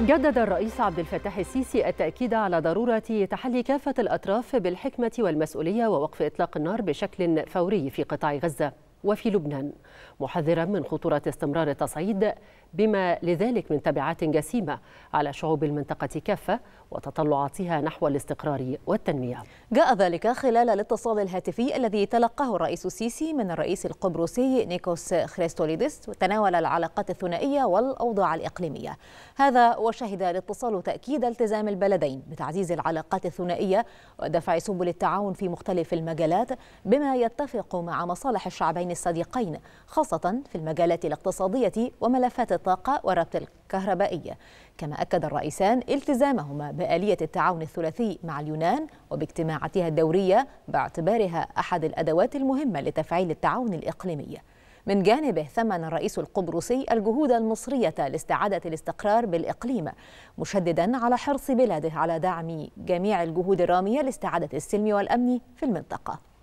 جدد الرئيس عبد الفتاح السيسي التأكيد على ضرورة تحلي كافة الأطراف بالحكمة والمسؤولية ووقف إطلاق النار بشكل فوري في قطاع غزة وفي لبنان محذرا من خطورة استمرار التصعيد بما لذلك من تبعات جسيمة على شعوب المنطقة كافة وتطلعاتها نحو الاستقرار والتنمية جاء ذلك خلال الاتصال الهاتفي الذي تلقاه الرئيس السيسي من الرئيس القبرصي نيكوس خريستوليدس وتناول العلاقات الثنائية والأوضاع الإقليمية هذا وشهد الاتصال تأكيد التزام البلدين بتعزيز العلاقات الثنائية ودفع سبل التعاون في مختلف المجالات بما يتفق مع مصالح الشعبين الدولتين الصديقين خاصة في المجالات الاقتصادية وملفات الطاقة والربط الكهربائية كما أكد الرئيسان التزامهما بآلية التعاون الثلاثي مع اليونان وباجتماعاتها الدورية باعتبارها أحد الأدوات المهمة لتفعيل التعاون الإقليمي من جانبه ثمن الرئيس القبرصي الجهود المصرية لاستعادة الاستقرار بالإقليم مشددا على حرص بلاده على دعم جميع الجهود الرامية لاستعادة السلم والأمن في المنطقة